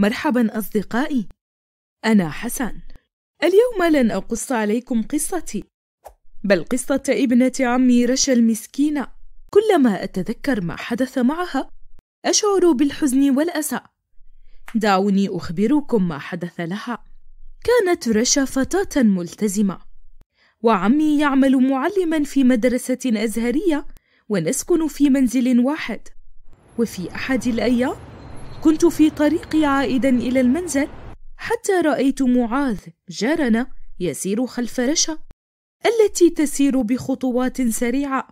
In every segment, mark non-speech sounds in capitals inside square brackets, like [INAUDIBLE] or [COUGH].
مرحبا أصدقائي، أنا حسن. اليوم لن أقص عليكم قصتي، بل قصة ابنة عمي رشا المسكينة. كلما أتذكر ما حدث معها، أشعر بالحزن والأسى. دعوني أخبركم ما حدث لها. كانت رشا فتاة ملتزمة، وعمي يعمل معلما في مدرسة أزهرية، ونسكن في منزل واحد. وفي أحد الأيام كنت في طريقي عائدا إلى المنزل حتى رأيت معاذ جارنا يسير خلف رشا التي تسير بخطوات سريعة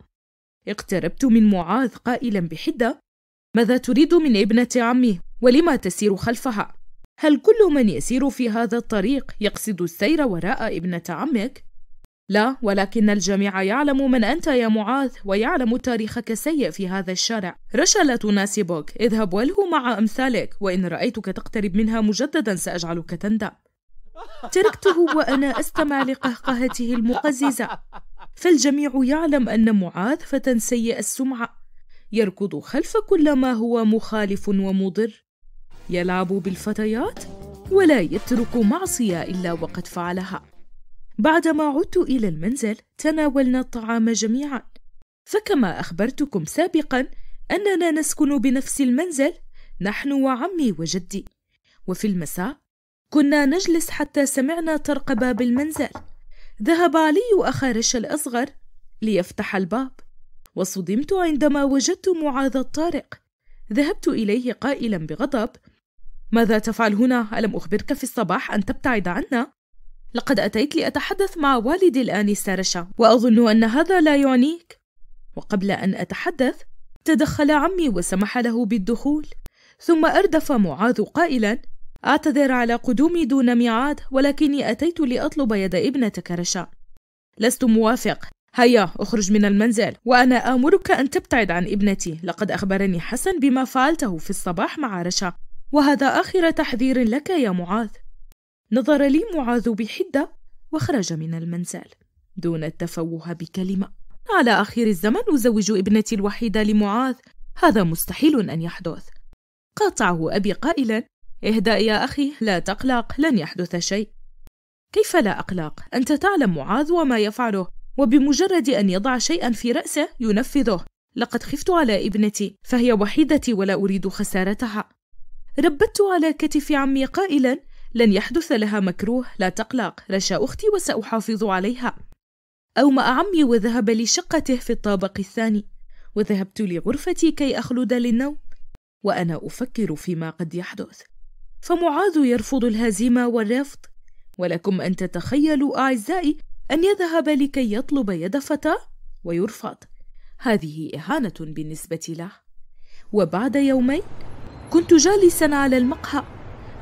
اقتربت من معاذ قائلا بحدة ماذا تريد من ابنة عمي ولما تسير خلفها هل كل من يسير في هذا الطريق يقصد السير وراء ابنة عمك لا ولكن الجميع يعلم من أنت يا معاذ ويعلم تاريخك السيء في هذا الشارع رشا لا تناسبك اذهب وله مع أمثالك وإن رأيتك تقترب منها مجددا سأجعلك تندم [LAUGHS] تركته وأنا أستمع لقهقهته المقززة فالجميع يعلم أن معاذ فتى سيء السمعة يركض خلف كل ما هو مخالف ومضر يلعب بالفتيات ولا يترك معصية إلا وقد فعلها بعدما عدت إلى المنزل تناولنا الطعام جميعا فكما أخبرتكم سابقا أننا نسكن بنفس المنزل نحن وعمي وجدي وفي المساء كنا نجلس حتى سمعنا طرق باب المنزل ذهب علي أخارش الأصغر ليفتح الباب وصدمت عندما وجدت معاذ الطارق ذهبت إليه قائلا بغضب ماذا تفعل هنا ألم أخبرك في الصباح أن تبتعد عنا لقد أتيت لأتحدث مع والدي الآن سارشا وأظن أن هذا لا يعنيك وقبل أن أتحدث تدخل عمي وسمح له بالدخول ثم أردف معاذ قائلا أعتذر على قدومي دون ميعاد ولكني أتيت لأطلب يد ابنتك رشا لست موافق هيا اخرج من المنزل وأنا آمرك أن تبتعد عن ابنتي لقد أخبرني حسن بما فعلته في الصباح مع رشا وهذا آخر تحذير لك يا معاذ نظر لي معاذ بحدة وخرج من المنزل دون التفوه بكلمة على آخر الزمن أزوج ابنتي الوحيدة لمعاذ هذا مستحيل أن يحدث قاطعه أبي قائلا اهدأ يا أخي لا تقلق لن يحدث شيء كيف لا أقلق أنت تعلم معاذ وما يفعله وبمجرد أن يضع شيئا في رأسه ينفذه لقد خفت على ابنتي فهي وحيدتي ولا أريد خسارتها ربت على كتف عمي قائلا لن يحدث لها مكروه لا تقلق رشا أختي وسأحافظ عليها أومأ عمي وذهب لشقته في الطابق الثاني وذهبت لغرفتي كي أخلد للنوم وأنا أفكر فيما قد يحدث فمعاذ يرفض الهزيمة والرفض ولكم أن تتخيلوا أعزائي أن يذهب لكي يطلب يد فتاة ويرفض هذه إهانة بالنسبة له وبعد يومين كنت جالسا على المقهى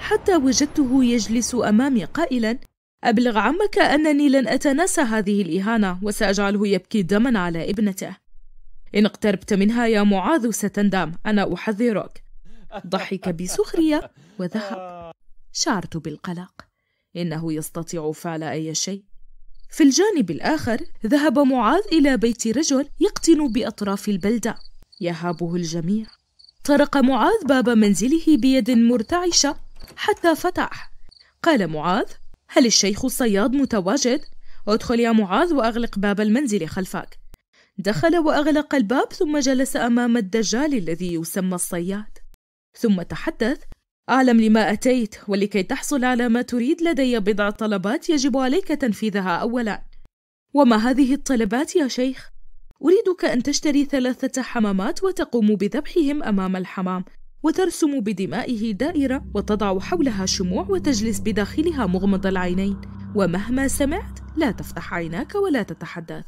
حتى وجدته يجلس أمامي قائلا أبلغ عمك أنني لن أتناسى هذه الإهانة وسأجعله يبكي دما على ابنته إن اقتربت منها يا معاذ ستندم أنا أحذرك ضحك بسخرية وذهب شعرت بالقلق إنه يستطيع فعل أي شيء في الجانب الآخر ذهب معاذ إلى بيت رجل يقطن بأطراف البلدة يهابه الجميع طرق معاذ باب منزله بيد مرتعشة حتى فتح قال معاذ هل الشيخ الصياد متواجد؟ ادخل يا معاذ وأغلق باب المنزل خلفك دخل وأغلق الباب ثم جلس أمام الدجال الذي يسمى الصياد ثم تحدث أعلم لما أتيت ولكي تحصل على ما تريد لدي بضع طلبات يجب عليك تنفيذها أولا وما هذه الطلبات يا شيخ؟ أريدك أن تشتري ثلاثة حمامات وتقوم بذبحهم أمام الحمام وترسم بدمائه دائرة وتضع حولها شموع وتجلس بداخلها مغمض العينين ومهما سمعت لا تفتح عيناك ولا تتحدث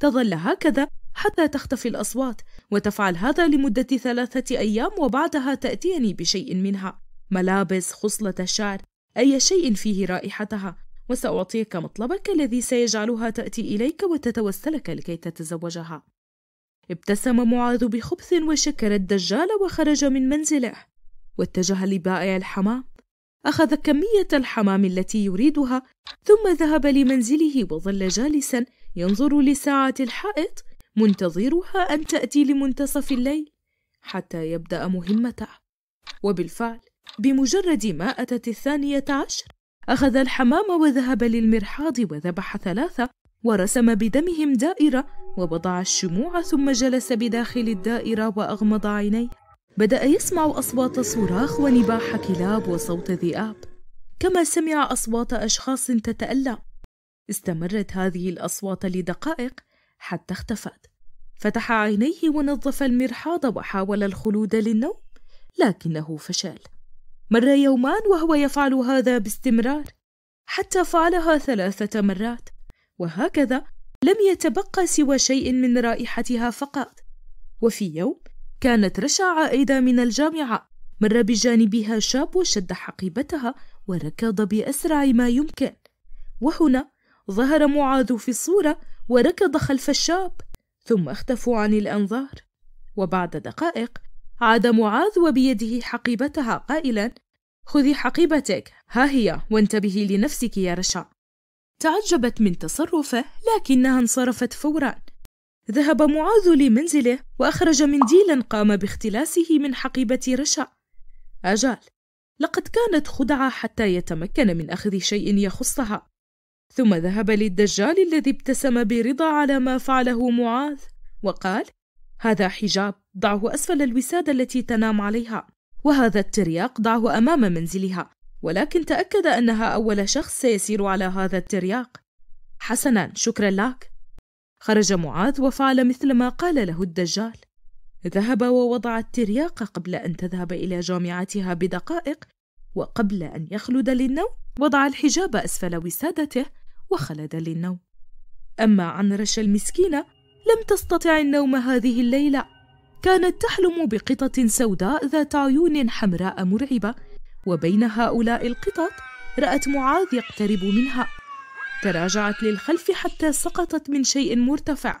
تظل هكذا حتى تختفي الأصوات وتفعل هذا لمدة ثلاثة أيام وبعدها تأتيني بشيء منها ملابس خصلة شعر أي شيء فيه رائحتها وسأعطيك مطلبك الذي سيجعلها تأتي إليك وتتوسلك لكي تتزوجها ابتسم معاذ بخبث وشكر الدجال وخرج من منزله واتجه لبائع الحمام أخذ كمية الحمام التي يريدها ثم ذهب لمنزله وظل جالسا ينظر لساعة الحائط منتظرها أن تأتي لمنتصف الليل حتى يبدأ مهمته وبالفعل بمجرد ما أتت الثانية عشر أخذ الحمام وذهب للمرحاض وذبح ثلاثة ورسم بدمهم دائرة ووضع الشموع ثم جلس بداخل الدائرة وأغمض عينيه بدأ يسمع أصوات صراخ ونباح كلاب وصوت ذئاب كما سمع أصوات أشخاص تتألم استمرت هذه الأصوات لدقائق حتى اختفت فتح عينيه ونظف المرحاض وحاول الخلود للنوم لكنه فشل مر يومان وهو يفعل هذا باستمرار حتى فعلها ثلاثة مرات وهكذا لم يتبقى سوى شيء من رائحتها فقط وفي يوم كانت رشا عائدة من الجامعة مر بجانبها شاب وشد حقيبتها وركض بأسرع ما يمكن وهنا ظهر معاذ في الصورة وركض خلف الشاب ثم اختفوا عن الأنظار وبعد دقائق عاد معاذ وبيده حقيبتها قائلا خذي حقيبتك ها هي وانتبهي لنفسك يا رشا تعجبت من تصرفه لكنها انصرفت فورا ذهب معاذ لمنزله وأخرج منديلا قام باختلاسه من حقيبة رشا أجل لقد كانت خدعة حتى يتمكن من أخذ شيء يخصها ثم ذهب للدجال الذي ابتسم برضا على ما فعله معاذ وقال هذا حجاب ضعه أسفل الوسادة التي تنام عليها وهذا الترياق ضعه أمام منزلها ولكن تأكد أنها أول شخص سيسير على هذا الترياق حسنا شكرا لك خرج معاذ وفعل مثل ما قال له الدجال ذهب ووضع الترياق قبل أن تذهب إلى جامعتها بدقائق وقبل أن يخلد للنوم وضع الحجاب أسفل وسادته وخلد للنوم أما عنرش المسكينة لم تستطع النوم هذه الليلة كانت تحلم بقطة سوداء ذات عيون حمراء مرعبة وبين هؤلاء القطط رأت معاذ يقترب منها تراجعت للخلف حتى سقطت من شيء مرتفع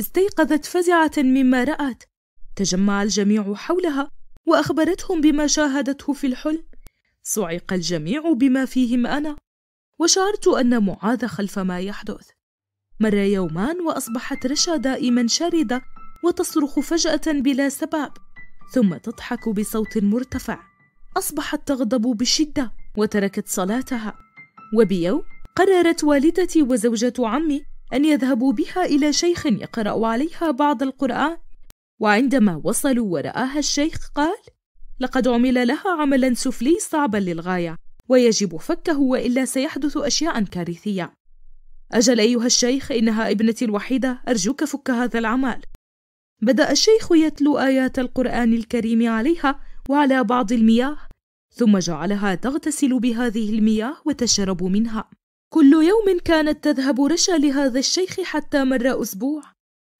استيقظت فزعة مما رأت تجمع الجميع حولها وأخبرتهم بما شاهدته في الحلم صعق الجميع بما فيهم أنا وشعرت أن معاذ خلف ما يحدث مر يومان وأصبحت رشا دائما شاردة وتصرخ فجأة بلا سبب ثم تضحك بصوت مرتفع أصبحت تغضب بشدة وتركت صلاتها وبيوم قررت والدتي وزوجة عمي أن يذهبوا بها إلى شيخ يقرأ عليها بعض القرآن وعندما وصلوا ورآها الشيخ قال لقد عمل لها عملا سفلي صعبا للغاية ويجب فكه وإلا سيحدث أشياء كارثية أجل أيها الشيخ إنها ابنتي الوحيدة أرجوك فك هذا العمل بدأ الشيخ يتلو آيات القرآن الكريم عليها وعلى بعض المياه ثم جعلها تغتسل بهذه المياه وتشرب منها كل يوم كانت تذهب رشا لهذا الشيخ حتى مر أسبوع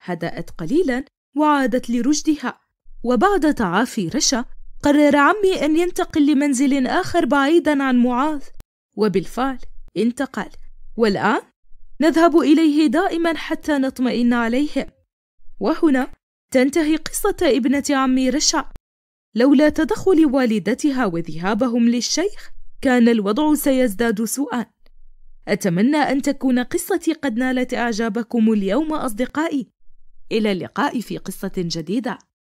هدأت قليلا وعادت لرشدها وبعد تعافي رشا قرر عمي أن ينتقل لمنزل آخر بعيدا عن معاذ وبالفعل انتقل والآن نذهب إليه دائما حتى نطمئن عليهم وهنا تنتهي قصة ابنة عمي رشا لولا تدخل والدتها وذهابهم للشيخ كان الوضع سيزداد سوءا اتمنى ان تكون قصتي قد نالت اعجابكم اليوم اصدقائي الى اللقاء في قصه جديده